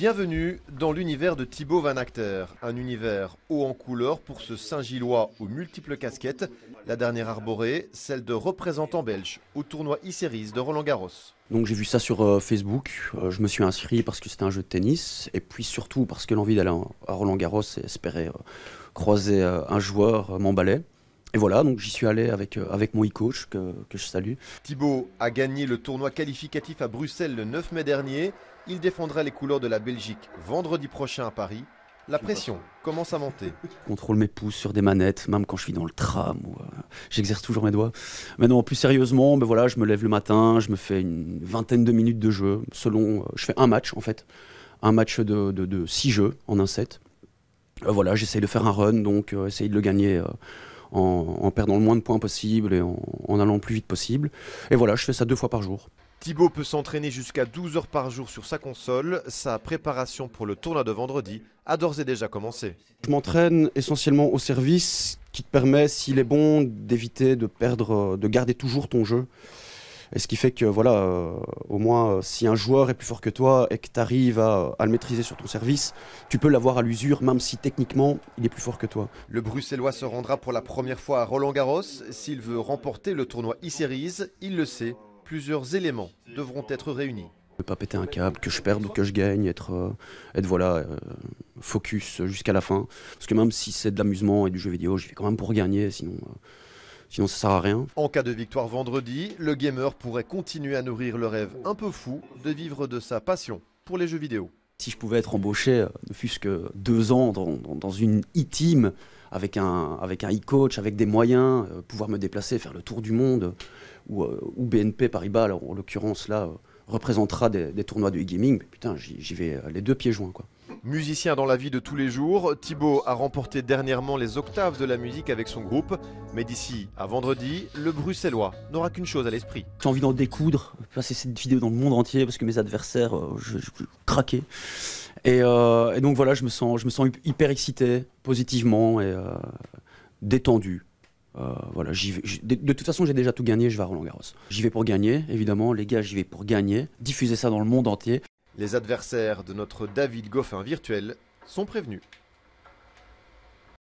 Bienvenue dans l'univers de Thibaut Van Acter, un univers haut en couleur pour ce Saint-Gillois aux multiples casquettes, la dernière arborée, celle de représentant belge au tournoi e-series de Roland Garros. Donc j'ai vu ça sur euh, Facebook, euh, je me suis inscrit parce que c'était un jeu de tennis et puis surtout parce que l'envie d'aller à Roland Garros et espérer euh, croiser un joueur m'emballait. Et voilà, donc j'y suis allé avec, euh, avec mon e-coach que, je salue. Thibaut a gagné le tournoi qualificatif à Bruxelles le 9 mai dernier. Il défendra les couleurs de la Belgique vendredi prochain à Paris. La pression commence à monter. Je contrôle mes pouces sur des manettes, même quand je suis dans le tram. Euh, j'exerce toujours mes doigts. Mais non, plus sérieusement, ben voilà, je me lève le matin, je me fais une vingtaine de minutes de jeu. Selon, euh, je fais un match en fait, un match de, de, six jeux en un set. voilà, j'essaye de faire un run, donc essayer de le gagner en, perdant le moins de points possible et en, allant le plus vite possible. Et voilà, je fais ça deux fois par jour. Thibaut peut s'entraîner jusqu'à 12 heures par jour sur sa console. Sa préparation pour le tournoi de vendredi a d'ores et déjà commencé. Je m'entraîne essentiellement au service qui te permet, s'il est bon, d'éviter de perdre, de garder toujours ton jeu. Et ce qui fait que, voilà, euh, au moins, euh, si un joueur est plus fort que toi et que tu arrives à, le maîtriser sur ton service, tu peux l'avoir à l'usure, même si techniquement, il est plus fort que toi. Le Bruxellois se rendra pour la première fois à Roland-Garros. S'il veut remporter le tournoi e-series, il le sait, plusieurs éléments devront être réunis. Ne pas péter un câble, que je perde ou que je gagne, être, euh, être voilà, focus jusqu'à la fin. Parce que même si c'est de l'amusement et du jeu vidéo, j'y vais quand même pour gagner, sinon sinon ça sert à rien. En cas de victoire vendredi, le gamer pourrait continuer à nourrir le rêve un peu fou de vivre de sa passion pour les jeux vidéo. Si je pouvais être embauché, euh, ne fût-ce que deux ans, dans, une e-team, avec un, avec un e-coach, avec des moyens, euh, pouvoir me déplacer, faire le tour du monde, ou, euh, BNP Paribas, alors, en l'occurrence, là, représentera des, tournois de e-gaming, putain, j'y vais les deux pieds joints, quoi. Musicien dans la vie de tous les jours, Thibaut a remporté dernièrement les octaves de la musique avec son groupe. Mais d'ici à vendredi, le Bruxellois n'aura qu'une chose à l'esprit. J'ai envie d'en découdre, passer cette vidéo dans le monde entier parce que mes adversaires, euh, je, je, craquer. Euh, et, donc voilà, je me sens, je me sens hyper excité, positivement et euh, détendu. voilà, de, toute façon, j'ai déjà tout gagné, je vais à Roland Garros. J'y vais pour gagner, évidemment. Les gars, j'y vais pour gagner, diffuser ça dans le monde entier. Les adversaires de notre David Goffin virtuel sont prévenus.